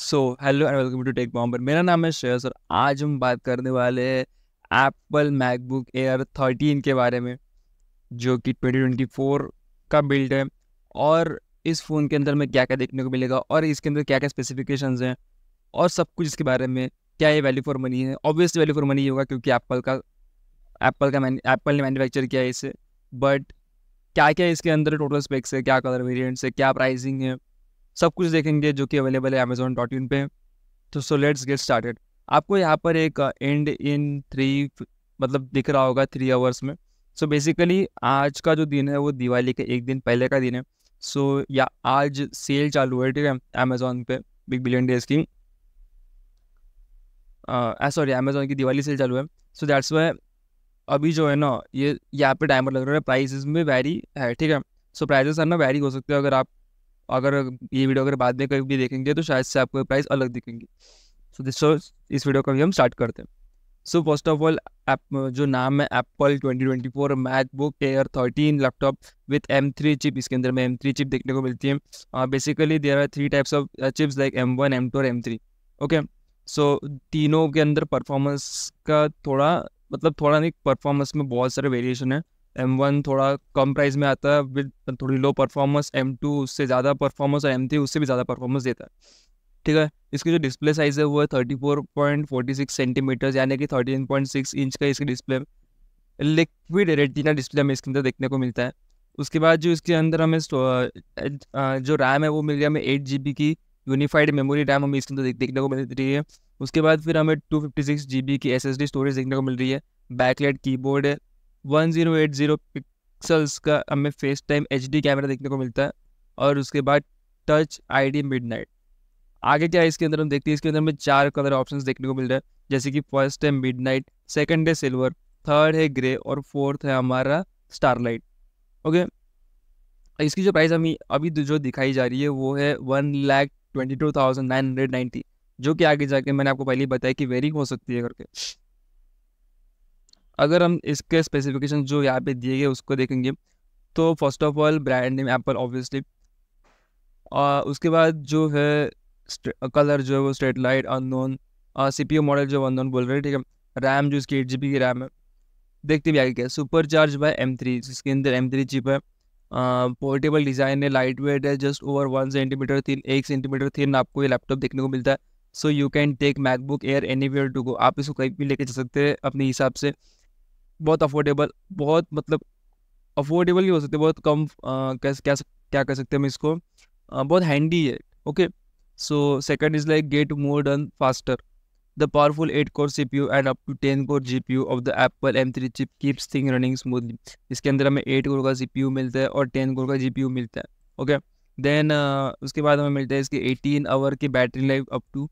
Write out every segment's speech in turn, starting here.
So hello and welcome to tech bomber मेरा नाम है श्रेयस और आज हम बात करने वाले हैं एप्पल मैकबुक एयर थर्टीन के बारे में जो कि ट्वेंटी ट्वेंटी फोर का बिल्ड है और इस फ़ोन के अंदर में क्या क्या देखने को मिलेगा और इसके अंदर क्या क्या स्पेसिफिकेशन हैं और सब कुछ इसके बारे में क्या ये वैल्यू फॉर मनी है ऑब्वियसली वैल्यू फॉर मनी होगा क्योंकि एप्पल का एप्पल का एप्पल ने मैन्युफैक्चर किया है इसे बट क्या क्या इसके अंदर टोटल स्पेक्स है क्या कलर वेरियंट्स है क्या प्राइसिंग है सब कुछ देखेंगे जो कि अवेलेबल है अमेजोन डॉट इन पे तो सो लेट्स गेट स्टार्टेड आपको यहाँ पर एक एंड इन थ्री मतलब दिख रहा होगा थ्री आवर्स में सो so बेसिकली आज का जो दिन है वो दिवाली के एक दिन पहले का दिन है सो so, या आज सेल चालू है ठीक है अमेजोन पे बिग बिलियन डेज की सॉरी uh, अमेजोन ah, की दिवाली सेल चालू है सो दैट्स वे अभी जो है ना ये यहाँ पे टाइमर लग रहा है प्राइसेस में वैरी है ठीक है सो प्राइजेस है ना वैरी हो सकते हैं अगर आप अगर ये वीडियो अगर बाद में कभी भी देखेंगे तो शायद से आपको प्राइस अलग दिखेंगे सो दिस इस वीडियो का भी हम स्टार्ट करते हैं so first of all app जो नाम है Apple 2024 MacBook Air 13 laptop with M three chip इसके अंदर में एम थ्री चिप देखने को मिलती है basically there are three types of chips like M one M two और एम थ्री ओके सो तीनों के अंदर परफॉर्मेंस का थोड़ा मतलब थोड़ा नहीं परफॉर्मेंस में बहुत सारे वेरिएशन है एम वन थोड़ा कम प्राइस में आता है विद थोड़ी लो परफॉर्मेंस एम टू उससे ज़्यादा परफॉर्मेंस और एम थ्री उससे भी ज़्यादा परफॉर्मेंस देता है ठीक है इसकी जो डिस्प्ले साइज़ है वो है thirty four point forty six centimetres यानी कि थर्टीन पॉइंट सिक्स इंच का इसके डिस्प्ले लिक्विड रेटिना डिस्प्ले हमें इसके अंदर देखने को मिलता है उसके बाद जो इसके अंदर हमें जो रैम है वो मिल गया हमें एट जी बी की यूनिफाइड मेमोरी रैम हमें इसके अंदर देख, देखने को मिल रही है उसके बाद फिर हमें two fifty six G B की एस एस डी स्टोरेज देखने को मिल रही है बैकलाइट कीबोर्ड है one zero eight zero pixels का हमें FaceTime H D camera देखने को मिलता है और उसके बाद touch I D midnight आगे क्या है इसके अंदर हम देखते हैं इसके अंदर हमें चार कलर ऑप्शन देखने को मिल रहा है जैसे कि फर्स्ट है मिड नाइट सेकेंड है सिल्वर थर्ड है ग्रे और फोर्थ है हमारा स्टारलाइट ओके इसकी जो प्राइस हमें अभी जो दिखाई जा रही है वो है one lakh twenty two thousand nine hundred ninety जो कि आगे जाके मैंने आपको पहले ही बताया कि वेरिंग हो सकती है करके अगर हम इसके स्पेसिफिकेशन जो यहाँ पे दिए गए उसको देखेंगे तो first of all brand name Apple obviously और उसके बाद जो है कलर जो है वो starlight unknown C P model जो अननोन बोल रहे हैं ठीक है रैम जो इसकी एट जी बी की रैम है देखते भी आगे क्या super charge by M three जिसके अंदर एम थ्री चिप है पोर्टेबल डिज़ाइन है लाइट वेट है just over one centimetre thin एक सेंटीमीटर थिन आपको ये लैपटॉप देखने को मिलता है so you can take MacBook Air anywhere to go आप इसको कहीं भी लेके जा सकते हैं अपने हिसाब से बहुत अफोर्डेबल बहुत मतलब अफोर्डेबल ही हो सकते बहुत कम कैसे क्या क्या कह सकते हैं हम इसको आ, बहुत हैंडी है okay so second is like get more done faster the powerful eight C P U and up to ten core G P U of the Apple M three chip keeps thing running smoothly इसके अंदर हमें eight core का सी P you मिलता है और ten core का जी P you मिलता है ओके देन uh, उसके बाद हमें मिलता है इसके एटीन आवर की बैटरी लाइफ अप टू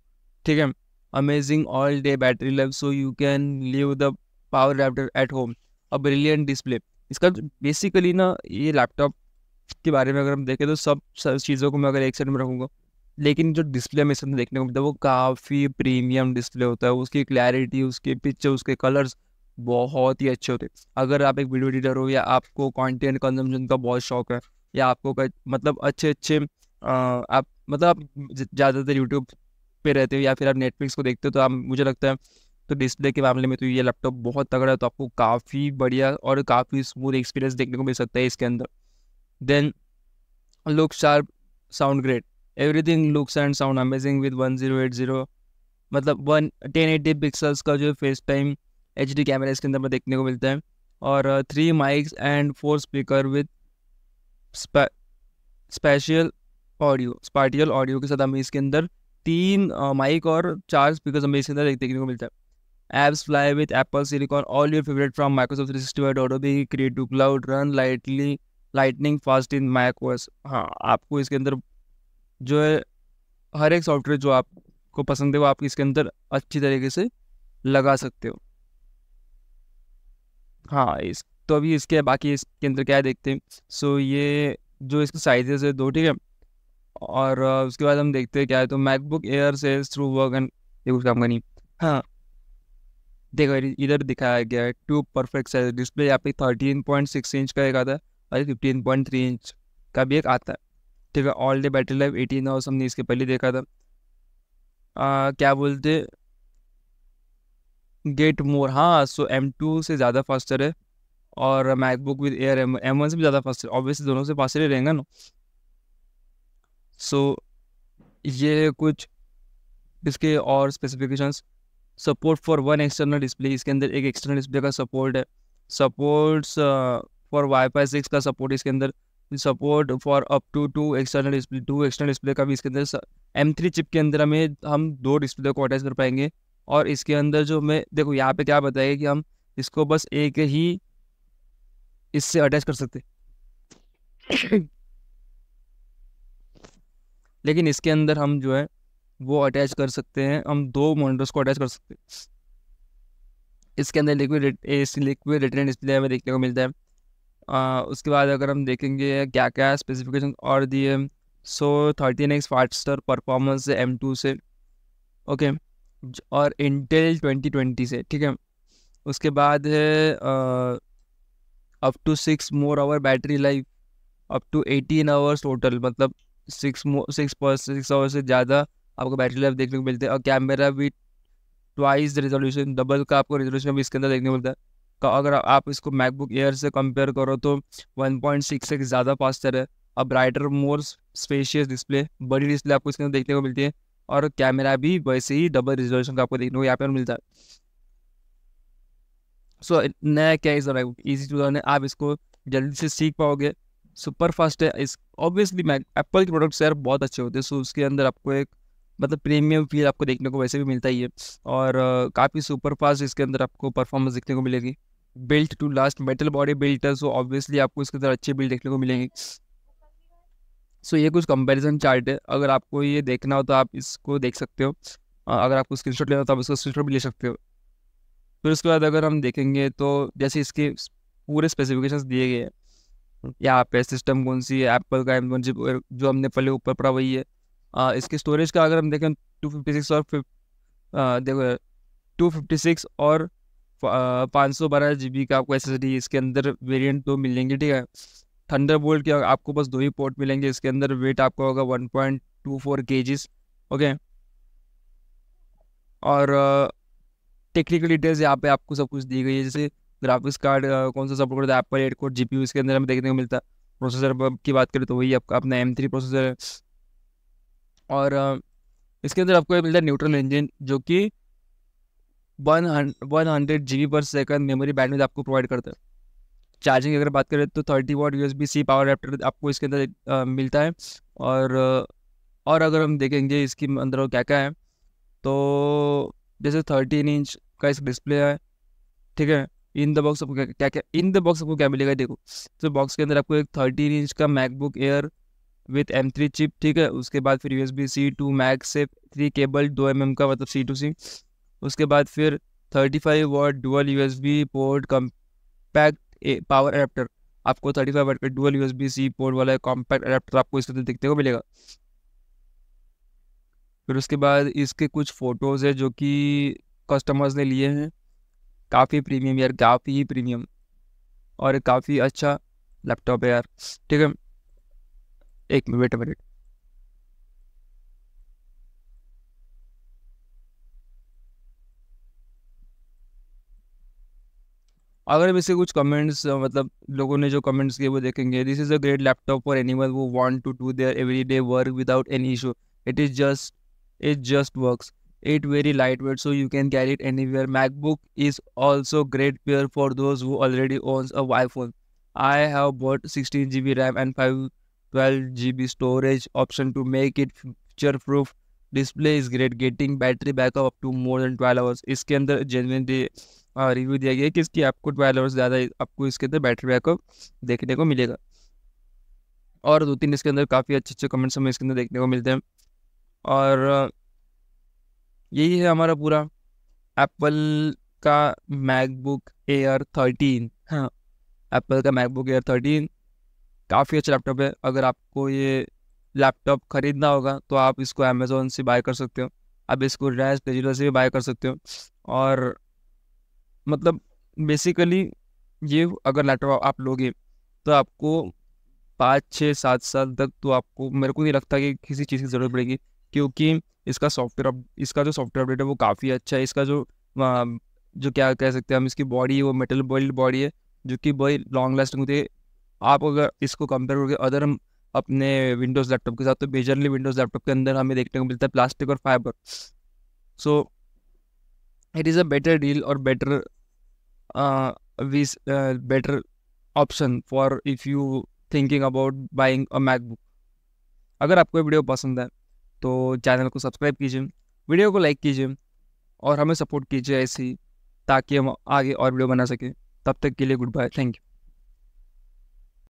ठीक है amazing all day battery life so you can leave the power laptop at home और ब्रिलियंट डिस्प्ले इसका बेसिकली ना ये लैपटॉप के बारे में अगर हम देखें तो सब सब चीज़ों को मैं अगर एक साइड में रखूँगा लेकिन जो डिस्प्ले हमें इसमें देखने को मिलता है वो काफ़ी प्रीमियम डिस्प्ले होता है उसकी क्लैरिटी उसके पिक्चर उसके कलर्स बहुत ही अच्छे होते हैं अगर आप एक वीडियो एडिटर हो या आपको कंटेंट कंजम्पशन का बहुत शौक है या आपको मतलब अच्छे अच्छे आप मतलब आप ज़्यादातर यूट्यूब पे रहते हो या फिर आप नेटफ्लिक्स को देखते हो तो आप मुझे लगता है तो डिस्प्ले के मामले में तो ये लैपटॉप बहुत तगड़ा है तो आपको काफ़ी बढ़िया और काफ़ी स्मूथ एक्सपीरियंस देखने को मिल सकता है इसके अंदर then look sharp sound great everything looks and sound amazing with one zero eight zero मतलब वन टेन एटी पिक्सल्स का जो FaceTime H D camera इसके अंदर में देखने को मिलता है और three mics and four speaker with special audio spatial audio के साथ हमें इसके अंदर तीन माइक uh, और चार स्पीकर हमें इसके अंदर देखने को मिलता है Apps fly with Apple Silicon, all your favorite from Microsoft 365, Adobe, create to Cloud, run lightly, lightning fast in Mac OS. हाँ आपको इसके अंदर जो है हर एक सॉफ्टवेयर जो आपको पसंद है वो आप इसके अंदर अच्छी तरीके से लगा सकते हो हाँ इस तो अभी इसके बाकी इसके अंदर क्या देखते हैं सो so, ये जो इसके साइजेस है दो ठीक है और उसके बाद हम देखते हैं क्या है तो MacBook Air sails through work and ये कुछ काम का नहीं हाँ देखो इधर दिखाया गया है टू परफेक्ट साइज डिस्प्ले यहाँ पे थर्टीन पॉइंट सिक्स इंच का एक आता है और फिफ्टीन पॉइंट थ्री इंच का भी एक आता है ठीक है all day battery life eighteen hours हमने इसके पहले देखा था आ, क्या बोलते गेट मोर हाँ सो एम टू से ज़्यादा फास्टर है और MacBook with Air M M one से भी ज़्यादा फास्टर ऑब्वियसली दोनों से फास्टर ही रहेंगे ना सो so, ये कुछ इसके और specifications support for one external display इसके अंदर एक एक्सटर्नल डिस्प्ले का सपोर्ट है support for Wi-Fi six का सपोर्ट इसके अंदर support for up to two external display two external display का भी इसके अंदर एम थ्री चिप के अंदर हमें हम दो डिस्प्ले को अटैच कर पाएंगे और इसके अंदर जो हमें देखो यहाँ पे क्या बताएगा कि हम इसको बस एक ही इससे अटैच कर सकते लेकिन इसके अंदर हम जो है वो अटैच कर सकते हैं हम दो मोनिटर्स को अटैच कर सकते हैं इसके अंदर लिक्विड लिक्विड रिटर्न डिस्प्ले हमें देखने को मिलता है आ, उसके बाद अगर हम देखेंगे क्या क्या स्पेसिफिकेशन और दिए so thirteen X faster performance है एम टू से ओके और इंटेल ट्वेंटी ट्वेंटी से ठीक है उसके बाद है up to six more hour battery life up to eighteen hours total मतलब सिक्स सिक्स पर सिक्स आवर्स से ज़्यादा आपको बैटरी लाइफ देखने को मिलती है और कैमरा भी ट्वाइस रेजोल्यूशन डबल का आपको रेजोल्यूशन भी इसके अंदर देखने को मिलता है तो अगर आप इसको मैकबुक एयर से कंपेयर करो तो वन पॉइंट सिक्स एक्स ज़्यादा फास्टर है और ब्राइटर मोर स्पेशियस डिस्प्ले बड़ी डिस्प्ले आपको इसके अंदर देखने को मिलती है और कैमरा भी वैसे ही डबल रिजोल्यूशन का आपको देखने को यहाँ पर मिलता है सो so, नया क्या इस ईजी टू लर्न है आप इसको जल्दी से सीख पाओगे सुपर फास्ट है इस ऑब्वियसली मैक एप्पल के प्रोडक्ट्स यार बहुत अच्छे होते हैं सो उसके अंदर आपको एक मतलब प्रीमियम फील आपको देखने को वैसे भी मिलता ही है और काफ़ी सुपर फास्ट इसके अंदर आपको परफॉर्मेंस देखने को मिलेगी built to last metal body built है सो ऑब्वियसली आपको इसके अंदर अच्छे बिल्ट देखने को मिलेंगे सो ये कुछ कंपेरिजन चार्ट है अगर आपको ये देखना हो तो आप इसको देख सकते हो अगर आपको स्क्रीनशॉट लेना हो तो आप इसका स्क्रीनशॉट भी ले सकते हो फिर उसके बाद अगर हम देखेंगे तो जैसे इसके पूरे स्पेसिफिकेशंस दिए गए हैं यहाँ पे सिस्टम कौन सी है एप्पल का एम जो हमने पहले ऊपर पड़ा वही है आ, इसके स्टोरेज का अगर हम देखें टू फिफ्टी सिक्स और देखो टू फिफ्टी सिक्स और पाँच सौ बारह जी बी का आपको एस एस डी इसके अंदर वेरियंट दो मिल जाएंगे ठीक है थंडर बोल्ट के आपको बस दो ही पोर्ट मिलेंगे इसके अंदर वेट आपका होगा वन पॉइंट टू फोर के जीज ओके और टेक्निकल डिटेल्स यहाँ पे आपको सब कुछ दी गई है जैसे ग्राफिक्स कार्ड कौन सा सपोर्ट करता है Apple eight core G P U इसके अंदर हमें देखने को मिलता है प्रोसेसर की बात करें तो वही आपका अपना एम थ्री प्रोसेसर है और इसके अंदर आपको मिलता है न्यूट्रल इंजन जो कि one one hundred G B per second memory bandwidth आपको प्रोवाइड करता है चार्जिंग अगर बात करें तो thirty watt U S B C power adapter आपको इसके अंदर मिलता है और और अगर हम देखेंगे इसके अंदर क्या क्या है तो जैसे थर्टीन इंच का इस डिस्प्ले है ठीक है इन द बॉक्स आपको क्या क्या इन द बॉक्स आपको क्या मिलेगा देखो तो बॉक्स के अंदर आपको एक थर्टीन इंच का MacBook Air with M three chip ठीक है उसके बाद फिर U S B C to max से थ्री केबल दो एम एम का मतलब सी टू सी उसके बाद फिर thirty five watt dual U S B port compact power adapter आपको थर्टी फाइव वॉट का dual U S B C port वाला कॉम्पैक्ट अडेप्टर तो आपको इसके अंदर देखने को मिलेगा फिर उसके बाद इसके कुछ फ़ोटोज़ है जो कि कस्टमर्स ने लिए हैं काफ़ी प्रीमियम यार काफ़ी ही प्रीमियम और काफ़ी अच्छा लैपटॉप है यार ठीक है एक मिनट मिनट अगर वैसे कुछ कमेंट्स मतलब लोगों ने जो कमेंट्स किए वो देखेंगे this is a great laptop for any one who want to do their every day work without any issue it is just it just work it very light weight so you can carry it anywhere book is also great pair for those who already owns a iPhone I have bought sixteen G B RAM and five G B storage option to make it future proof display is great getting battery backup up to more than twelve hours इसके अंदर genuinely review दिया गया है कि इसकी आपको twelve hours ज़्यादा आपको इसके अंदर बैटरी बैकअप देखने को मिलेगा और दो तीन इसके अंदर काफ़ी अच्छे अच्छे कमेंट्स हमें इसके अंदर देखने को मिलते हैं और यही है हमारा पूरा एप्पल का मैकबुक एयर थर्टीन हाँ एप्पल का मैकबुक एयर थर्टीन काफ़ी अच्छा लैपटॉप है अगर आपको ये लैपटॉप ख़रीदना होगा तो आप इसको अमेज़ोन से बाय कर सकते हो आप इसको रिलायंस डिजिटल से भी बाय कर सकते हो और मतलब बेसिकली ये अगर लैपटॉप आप लोगे तो आपको पाँच छः सात साल तक तो आपको मेरे को नहीं लगता कि किसी चीज़ की ज़रूरत पड़ेगी क्योंकि इसका सॉफ्टवेयर अप इसका जो सॉफ्टवेयर अपडेट है वो काफ़ी अच्छा है इसका जो जो क्या कह सकते हैं हम इसकी बॉडी वो मेटल बॉइल्ड बॉडी है जो कि बड़ी लॉन्ग लास्टिंग होती है आप अगर इसको कंपेयर करके अदर हम अपने विंडोज़ लैपटॉप के साथ तो मेजरली विंडोज़ लैपटॉप के अंदर हमें देखने को मिलता है प्लास्टिक और fibre so it is a better deal और better better option for if you thinking about buying a MacBook अगर आपको वीडियो पसंद है तो चैनल को सब्सक्राइब कीजिए वीडियो को लाइक कीजिए और हमें सपोर्ट कीजिए ऐसी ताकि हम आगे और वीडियो बना सकें तब तक के लिए गुड बाय थैंक यू